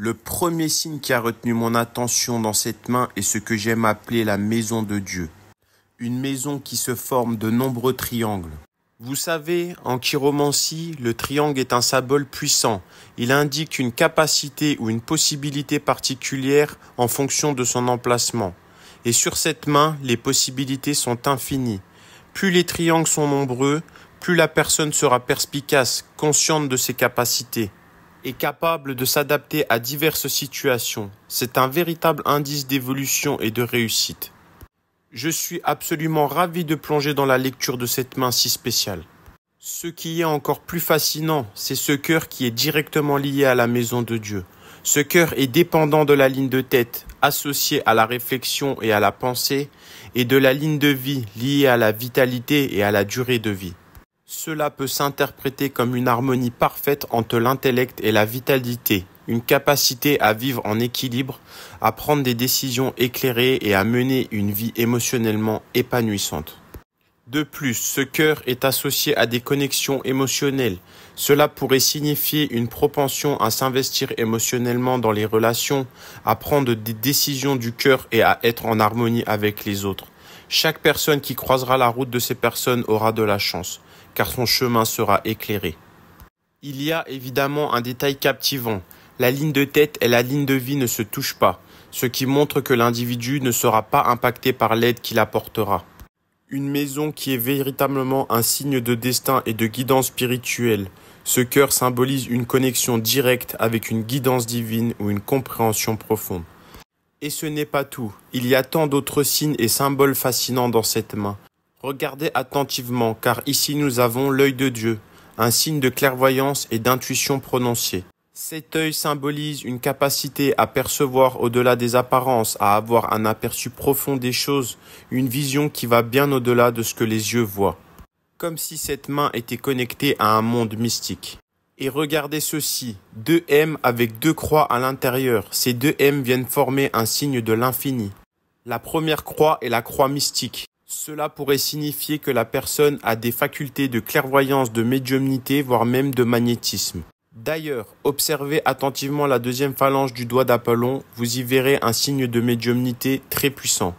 Le premier signe qui a retenu mon attention dans cette main est ce que j'aime appeler la maison de Dieu. Une maison qui se forme de nombreux triangles. Vous savez, en chiromancie, le triangle est un symbole puissant. Il indique une capacité ou une possibilité particulière en fonction de son emplacement. Et sur cette main, les possibilités sont infinies. Plus les triangles sont nombreux, plus la personne sera perspicace, consciente de ses capacités est capable de s'adapter à diverses situations. C'est un véritable indice d'évolution et de réussite. Je suis absolument ravi de plonger dans la lecture de cette main si spéciale. Ce qui est encore plus fascinant, c'est ce cœur qui est directement lié à la maison de Dieu. Ce cœur est dépendant de la ligne de tête, associée à la réflexion et à la pensée, et de la ligne de vie, liée à la vitalité et à la durée de vie. Cela peut s'interpréter comme une harmonie parfaite entre l'intellect et la vitalité, une capacité à vivre en équilibre, à prendre des décisions éclairées et à mener une vie émotionnellement épanouissante. De plus, ce cœur est associé à des connexions émotionnelles. Cela pourrait signifier une propension à s'investir émotionnellement dans les relations, à prendre des décisions du cœur et à être en harmonie avec les autres. Chaque personne qui croisera la route de ces personnes aura de la chance car son chemin sera éclairé. Il y a évidemment un détail captivant. La ligne de tête et la ligne de vie ne se touchent pas, ce qui montre que l'individu ne sera pas impacté par l'aide qu'il apportera. Une maison qui est véritablement un signe de destin et de guidance spirituelle. Ce cœur symbolise une connexion directe avec une guidance divine ou une compréhension profonde. Et ce n'est pas tout, il y a tant d'autres signes et symboles fascinants dans cette main. Regardez attentivement, car ici nous avons l'œil de Dieu, un signe de clairvoyance et d'intuition prononciée. Cet œil symbolise une capacité à percevoir au-delà des apparences, à avoir un aperçu profond des choses, une vision qui va bien au-delà de ce que les yeux voient. Comme si cette main était connectée à un monde mystique. Et regardez ceci, deux M avec deux croix à l'intérieur. Ces deux M viennent former un signe de l'infini. La première croix est la croix mystique, cela pourrait signifier que la personne a des facultés de clairvoyance, de médiumnité, voire même de magnétisme. D'ailleurs, observez attentivement la deuxième phalange du doigt d'Apollon, vous y verrez un signe de médiumnité très puissant.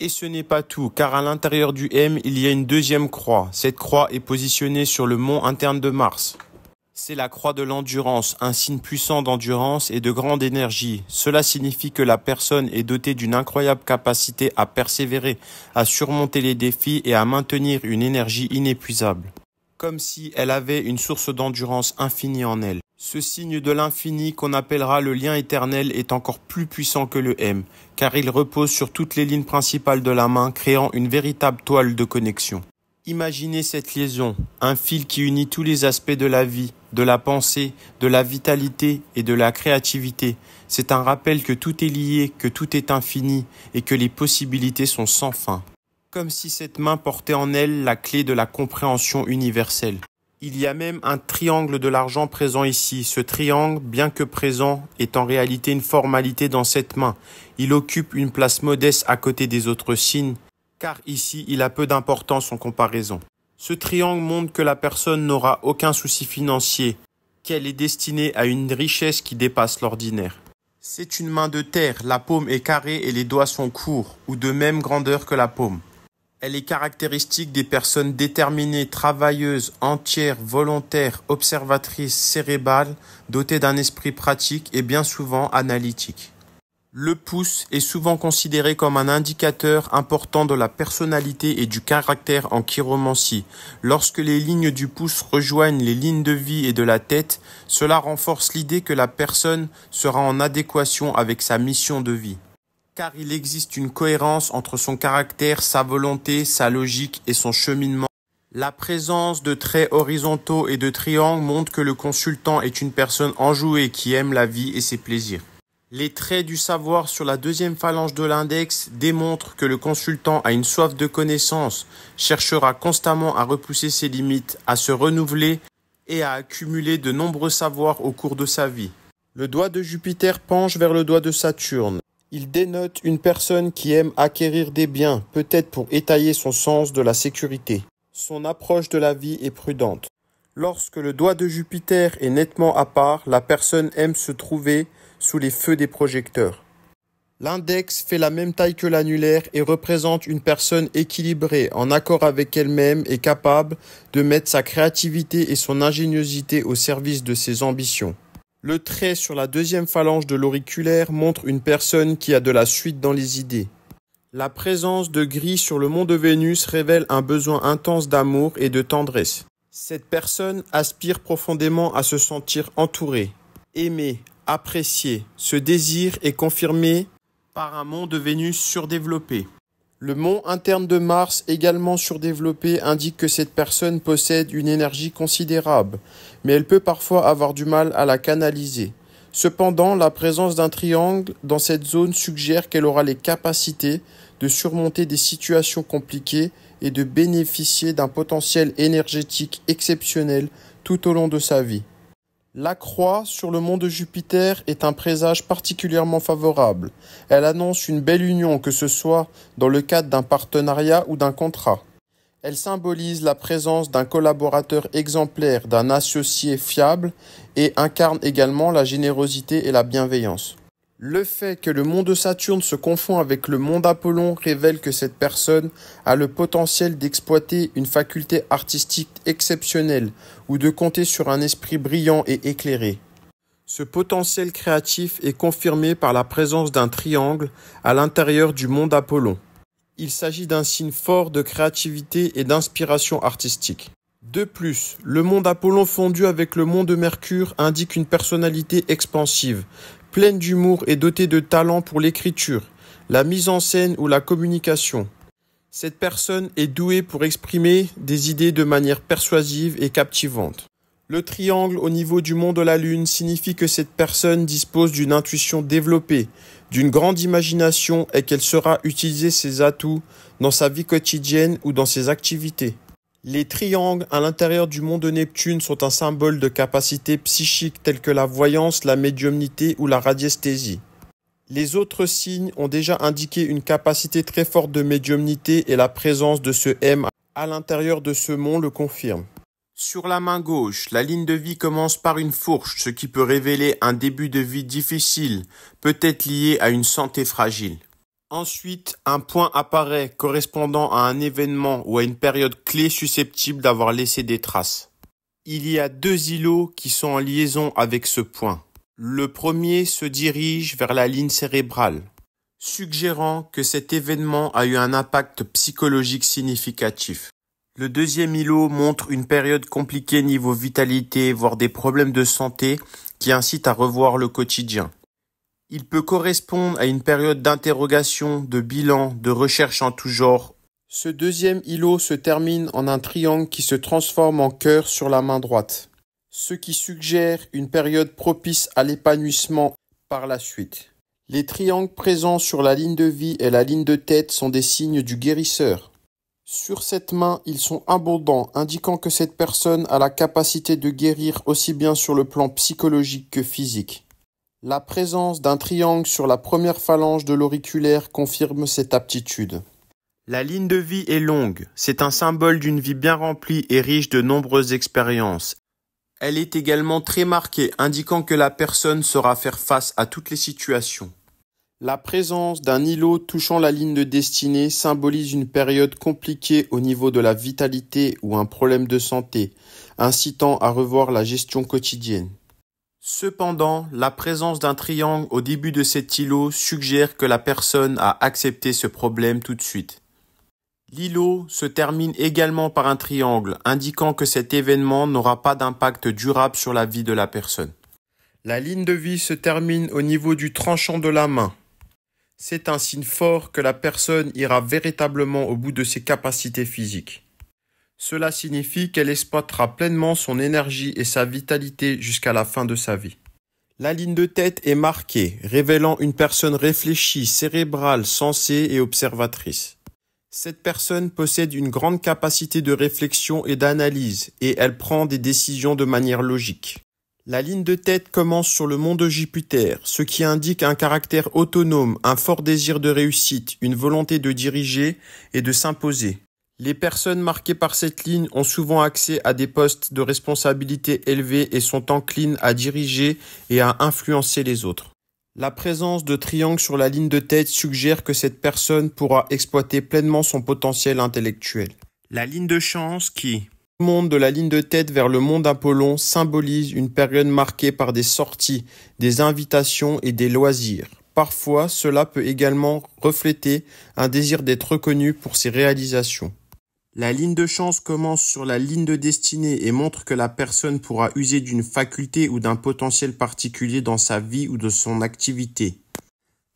Et ce n'est pas tout, car à l'intérieur du M, il y a une deuxième croix. Cette croix est positionnée sur le mont interne de Mars. C'est la croix de l'endurance, un signe puissant d'endurance et de grande énergie. Cela signifie que la personne est dotée d'une incroyable capacité à persévérer, à surmonter les défis et à maintenir une énergie inépuisable. Comme si elle avait une source d'endurance infinie en elle. Ce signe de l'infini qu'on appellera le lien éternel est encore plus puissant que le M, car il repose sur toutes les lignes principales de la main, créant une véritable toile de connexion. Imaginez cette liaison, un fil qui unit tous les aspects de la vie, de la pensée, de la vitalité et de la créativité. C'est un rappel que tout est lié, que tout est infini et que les possibilités sont sans fin. Comme si cette main portait en elle la clé de la compréhension universelle. Il y a même un triangle de l'argent présent ici. Ce triangle, bien que présent, est en réalité une formalité dans cette main. Il occupe une place modeste à côté des autres signes car ici il a peu d'importance en comparaison. Ce triangle montre que la personne n'aura aucun souci financier, qu'elle est destinée à une richesse qui dépasse l'ordinaire. C'est une main de terre, la paume est carrée et les doigts sont courts, ou de même grandeur que la paume. Elle est caractéristique des personnes déterminées, travailleuses, entières, volontaires, observatrices, cérébrales, dotées d'un esprit pratique et bien souvent analytique. Le pouce est souvent considéré comme un indicateur important de la personnalité et du caractère en chiromancie. Lorsque les lignes du pouce rejoignent les lignes de vie et de la tête, cela renforce l'idée que la personne sera en adéquation avec sa mission de vie. Car il existe une cohérence entre son caractère, sa volonté, sa logique et son cheminement. La présence de traits horizontaux et de triangles montre que le consultant est une personne enjouée qui aime la vie et ses plaisirs. Les traits du savoir sur la deuxième phalange de l'index démontrent que le consultant a une soif de connaissance, cherchera constamment à repousser ses limites, à se renouveler et à accumuler de nombreux savoirs au cours de sa vie. Le doigt de Jupiter penche vers le doigt de Saturne. Il dénote une personne qui aime acquérir des biens, peut-être pour étayer son sens de la sécurité. Son approche de la vie est prudente. Lorsque le doigt de Jupiter est nettement à part, la personne aime se trouver sous les feux des projecteurs. L'index fait la même taille que l'annulaire et représente une personne équilibrée, en accord avec elle-même et capable de mettre sa créativité et son ingéniosité au service de ses ambitions. Le trait sur la deuxième phalange de l'auriculaire montre une personne qui a de la suite dans les idées. La présence de gris sur le mont de Vénus révèle un besoin intense d'amour et de tendresse. Cette personne aspire profondément à se sentir entourée, aimée, appréciée. Ce désir est confirmé par un mont de Vénus surdéveloppé. Le mont interne de Mars, également surdéveloppé, indique que cette personne possède une énergie considérable, mais elle peut parfois avoir du mal à la canaliser. Cependant, la présence d'un triangle dans cette zone suggère qu'elle aura les capacités de surmonter des situations compliquées et de bénéficier d'un potentiel énergétique exceptionnel tout au long de sa vie. La croix sur le mont de Jupiter est un présage particulièrement favorable. Elle annonce une belle union, que ce soit dans le cadre d'un partenariat ou d'un contrat. Elle symbolise la présence d'un collaborateur exemplaire, d'un associé fiable et incarne également la générosité et la bienveillance. Le fait que le monde de Saturne se confond avec le monde d'Apollon révèle que cette personne a le potentiel d'exploiter une faculté artistique exceptionnelle ou de compter sur un esprit brillant et éclairé. Ce potentiel créatif est confirmé par la présence d'un triangle à l'intérieur du monde d'Apollon. Il s'agit d'un signe fort de créativité et d'inspiration artistique. De plus, le monde d'Apollon fondu avec le monde de Mercure indique une personnalité expansive, pleine d'humour et dotée de talent pour l'écriture, la mise en scène ou la communication. Cette personne est douée pour exprimer des idées de manière persuasive et captivante. Le triangle au niveau du monde de la Lune signifie que cette personne dispose d'une intuition développée, d'une grande imagination et qu'elle saura utiliser ses atouts dans sa vie quotidienne ou dans ses activités. Les triangles à l'intérieur du mont de Neptune sont un symbole de capacités psychiques telles que la voyance, la médiumnité ou la radiesthésie. Les autres signes ont déjà indiqué une capacité très forte de médiumnité et la présence de ce M à l'intérieur de ce mont le confirme. Sur la main gauche, la ligne de vie commence par une fourche, ce qui peut révéler un début de vie difficile, peut-être lié à une santé fragile. Ensuite, un point apparaît correspondant à un événement ou à une période clé susceptible d'avoir laissé des traces. Il y a deux îlots qui sont en liaison avec ce point. Le premier se dirige vers la ligne cérébrale, suggérant que cet événement a eu un impact psychologique significatif. Le deuxième îlot montre une période compliquée niveau vitalité, voire des problèmes de santé qui incitent à revoir le quotidien. Il peut correspondre à une période d'interrogation, de bilan, de recherche en tout genre. Ce deuxième îlot se termine en un triangle qui se transforme en cœur sur la main droite, ce qui suggère une période propice à l'épanouissement par la suite. Les triangles présents sur la ligne de vie et la ligne de tête sont des signes du guérisseur. Sur cette main, ils sont abondants, indiquant que cette personne a la capacité de guérir aussi bien sur le plan psychologique que physique. La présence d'un triangle sur la première phalange de l'auriculaire confirme cette aptitude. La ligne de vie est longue, c'est un symbole d'une vie bien remplie et riche de nombreuses expériences. Elle est également très marquée, indiquant que la personne saura faire face à toutes les situations. La présence d'un îlot touchant la ligne de destinée symbolise une période compliquée au niveau de la vitalité ou un problème de santé, incitant à revoir la gestion quotidienne. Cependant, la présence d'un triangle au début de cet îlot suggère que la personne a accepté ce problème tout de suite. L'îlot se termine également par un triangle, indiquant que cet événement n'aura pas d'impact durable sur la vie de la personne. La ligne de vie se termine au niveau du tranchant de la main. C'est un signe fort que la personne ira véritablement au bout de ses capacités physiques. Cela signifie qu'elle exploitera pleinement son énergie et sa vitalité jusqu'à la fin de sa vie. La ligne de tête est marquée, révélant une personne réfléchie, cérébrale, sensée et observatrice. Cette personne possède une grande capacité de réflexion et d'analyse, et elle prend des décisions de manière logique. La ligne de tête commence sur le mont de Jupiter, ce qui indique un caractère autonome, un fort désir de réussite, une volonté de diriger et de s'imposer. Les personnes marquées par cette ligne ont souvent accès à des postes de responsabilité élevés et sont enclines à diriger et à influencer les autres. La présence de triangles sur la ligne de tête suggère que cette personne pourra exploiter pleinement son potentiel intellectuel. La ligne de chance qui monte monde de la ligne de tête vers le monde Apollon symbolise une période marquée par des sorties, des invitations et des loisirs. Parfois, cela peut également refléter un désir d'être reconnu pour ses réalisations. La ligne de chance commence sur la ligne de destinée et montre que la personne pourra user d'une faculté ou d'un potentiel particulier dans sa vie ou de son activité.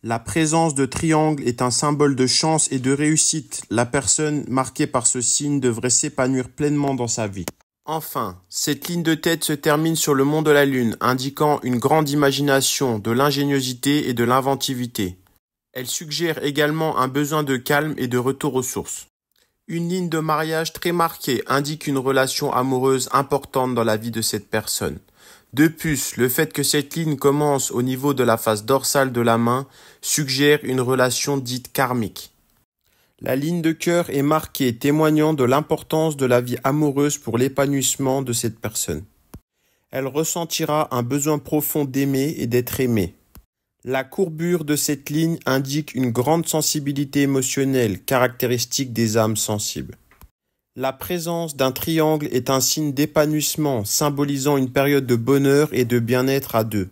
La présence de triangle est un symbole de chance et de réussite. La personne marquée par ce signe devrait s'épanouir pleinement dans sa vie. Enfin, cette ligne de tête se termine sur le mont de la Lune, indiquant une grande imagination, de l'ingéniosité et de l'inventivité. Elle suggère également un besoin de calme et de retour aux sources. Une ligne de mariage très marquée indique une relation amoureuse importante dans la vie de cette personne. De plus, le fait que cette ligne commence au niveau de la face dorsale de la main suggère une relation dite karmique. La ligne de cœur est marquée, témoignant de l'importance de la vie amoureuse pour l'épanouissement de cette personne. Elle ressentira un besoin profond d'aimer et d'être aimée. La courbure de cette ligne indique une grande sensibilité émotionnelle caractéristique des âmes sensibles. La présence d'un triangle est un signe d'épanouissement symbolisant une période de bonheur et de bien-être à deux.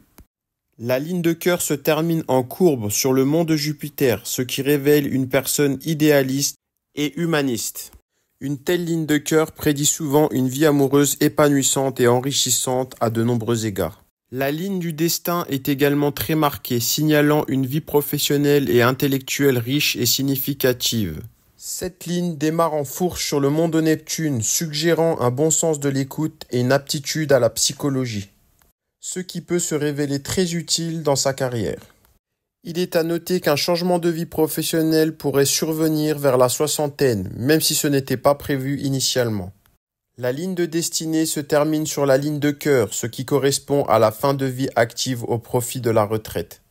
La ligne de cœur se termine en courbe sur le mont de Jupiter, ce qui révèle une personne idéaliste et humaniste. Une telle ligne de cœur prédit souvent une vie amoureuse épanouissante et enrichissante à de nombreux égards. La ligne du destin est également très marquée, signalant une vie professionnelle et intellectuelle riche et significative. Cette ligne démarre en fourche sur le monde de Neptune, suggérant un bon sens de l'écoute et une aptitude à la psychologie, ce qui peut se révéler très utile dans sa carrière. Il est à noter qu'un changement de vie professionnelle pourrait survenir vers la soixantaine, même si ce n'était pas prévu initialement. La ligne de destinée se termine sur la ligne de cœur, ce qui correspond à la fin de vie active au profit de la retraite.